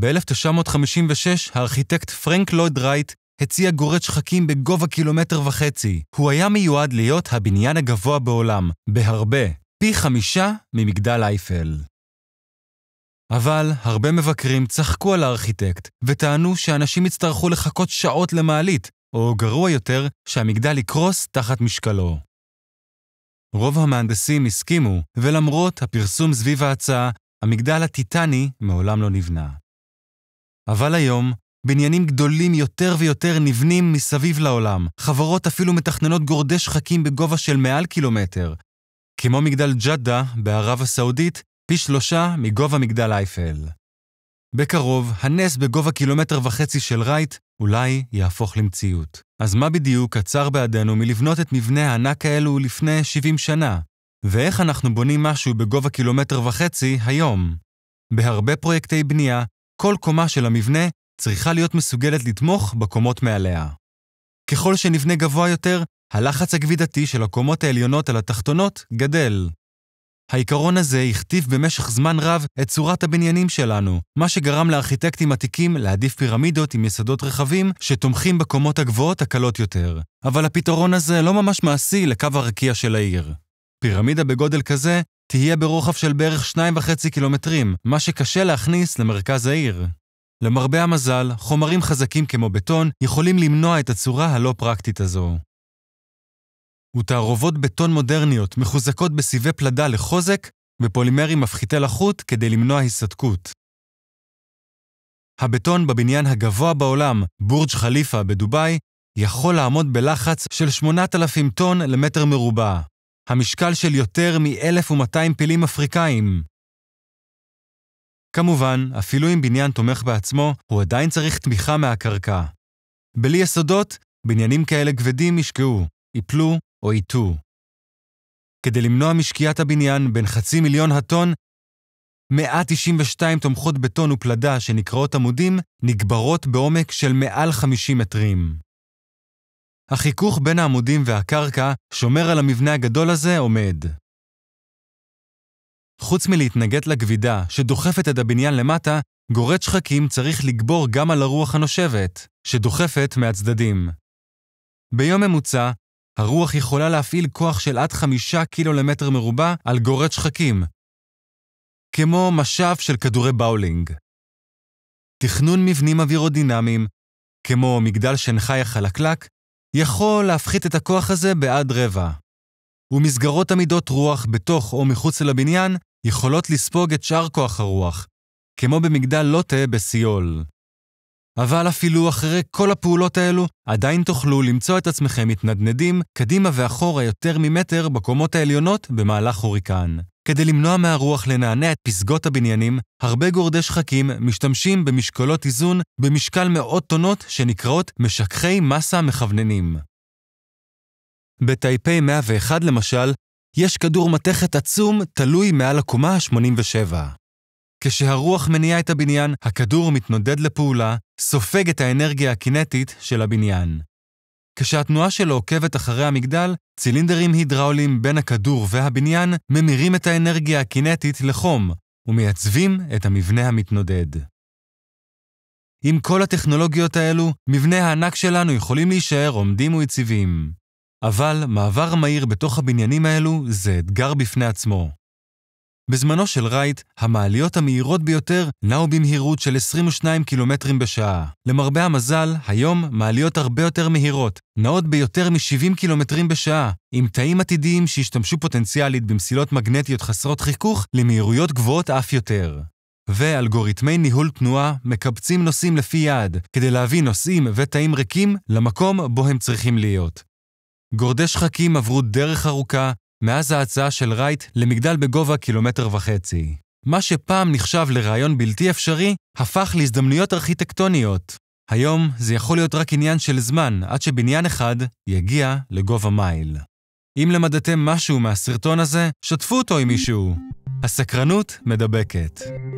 ב-1956 הארכיטקט פרנק לויד רייט הציע גורד שחקים בגובה קילומטר וחצי. הוא היה מיועד להיות הבניין הגבוה בעולם, בהרבה, פי חמישה ממגדל אייפל. אבל הרבה מבקרים צחקו על הארכיטקט וטענו שאנשים יצטרכו לחכות שעות למעלית, או גרוע יותר, שהמגדל יקרוס תחת משקלו. רוב המהנדסים הסכימו, ולמרות הפרסום סביב ההצעה, המגדל הטיטני מעולם לא נבנה. אבל היום, בניינים גדולים יותר ויותר נבנים מסביב לעולם. חברות אפילו מתכננות גורדי שחקים בגובה של מעל קילומטר. כמו מגדל ג'אדה בערב הסעודית, פי שלושה מגובה מגדל אייפל. בקרוב, הנס בגובה קילומטר וחצי של רייט אולי יהפוך למציאות. אז מה בדיוק עצר בעדנו מלבנות את מבנה הענק האלו לפני 70 שנה? ואיך אנחנו בונים משהו בגובה קילומטר וחצי היום? בהרבה פרויקטי בנייה כל קומה של המבנה צריכה להיות מסוגלת לתמוך בקומות מעליה. ככל שנבנה גבוה יותר, הלחץ הכבידתי של הקומות העליונות על התחתונות גדל. העיקרון הזה הכתיב במשך זמן רב את צורת הבניינים שלנו, מה שגרם לארכיטקטים עתיקים להעדיף פירמידות עם יסודות רחבים שתומכים בקומות הגבוהות הקלות יותר. אבל הפתרון הזה לא ממש מעשי לקו הרקיע של העיר. פירמידה בגודל כזה תהיה ברוחב של בערך שניים וחצי קילומטרים, מה שקשה להכניס למרכז העיר. למרבה המזל, חומרים חזקים כמו בטון יכולים למנוע את הצורה הלא פרקטית הזו. ותערובות בטון מודרניות מחוזקות בסיבי פלדה לחוזק ופולימרים מפחיתי לחות כדי למנוע הסתתקות. הבטון בבניין הגבוה בעולם, בורג' חליפה בדובאי, יכול לעמוד בלחץ של 8,000 טון למטר מרובע, המשקל של יותר מ-1,200 פילים אפריקאים. כמובן, אפילו אם בניין תומך בעצמו, הוא עדיין צריך תמיכה מהקרקע. בלי יסודות, בניינים כאלה כבדים ישקעו, ייפלו או ייטו. כדי למנוע משקיעת הבניין בין חצי מיליון הטון, 192 תומכות בטון ופלדה שנקראות עמודים, נגברות בעומק של מעל 50 מטרים. החיכוך בין העמודים והקרקע שומר על המבנה הגדול הזה עומד. חוץ מלהתנגד לכבידה שדוחפת את הבניין למטה, גורד שחקים צריך לגבור גם על הרוח הנושבת, שדוחפת מהצדדים. ביום ממוצע, הרוח יכולה להפעיל כוח של עד חמישה קילו למטר מרובע על גורד שחקים, כמו משאף של כדורי באולינג. תכנון מבנים אווירודינמיים, כמו מגדל שנחי החלקלק, יכול להפחית את הכוח הזה בעד רבע. ומסגרות עמידות רוח בתוך או מחוץ לבניין יכולות לספוג את שאר כוח הרוח, כמו במגדל לוטה בסיול. אבל אפילו אחרי כל הפעולות האלו, עדיין תוכלו למצוא את עצמכם מתנדנדים קדימה ואחורה יותר ממטר בקומות העליונות במהלך הוריקן. כדי למנוע מהרוח לנענע את פסגות הבניינים, הרבה גורדי שחקים משתמשים במשקולות איזון במשקל מאות טונות שנקראות משככי מסה מכווננים. בטייפי 101 למשל, יש כדור מתכת עצום תלוי מעל הקומה ה-87. כשהרוח מניעה את הבניין, הכדור מתנודד לפעולה, סופג את האנרגיה הקינטית של הבניין. כשהתנועה שלו עוקבת אחרי המגדל, צילינדרים הידראוליים בין הכדור והבניין ממירים את האנרגיה הקינטית לחום, ומייצבים את המבנה המתנודד. עם כל הטכנולוגיות האלו, מבנה הענק שלנו יכולים להישאר עומדים ויציבים. אבל מעבר מהיר בתוך הבניינים האלו זה אתגר בפני עצמו. בזמנו של רייט, המעליות המהירות ביותר נעו במהירות של 22 קילומטרים בשעה. למרבה המזל, היום מעליות הרבה יותר מהירות, נעות ביותר מ-70 קילומטרים בשעה, עם תאים עתידיים שהשתמשו פוטנציאלית במסילות מגנטיות חסרות חיכוך למהירויות גבוהות אף יותר. ואלגוריתמי ניהול תנועה מקבצים נוסעים לפי יעד, כדי להביא נוסעים ותאים ריקים למקום בו הם צריכים להיות. גורדי שחקים עברו דרך ארוכה מאז ההצעה של רייט למגדל בגובה קילומטר וחצי. מה שפעם נחשב לרעיון בלתי אפשרי, הפך להזדמנויות ארכיטקטוניות. היום זה יכול להיות רק עניין של זמן עד שבניין אחד יגיע לגובה מייל. אם למדתם משהו מהסרטון הזה, שתפו אותו עם מישהו. הסקרנות מדבקת.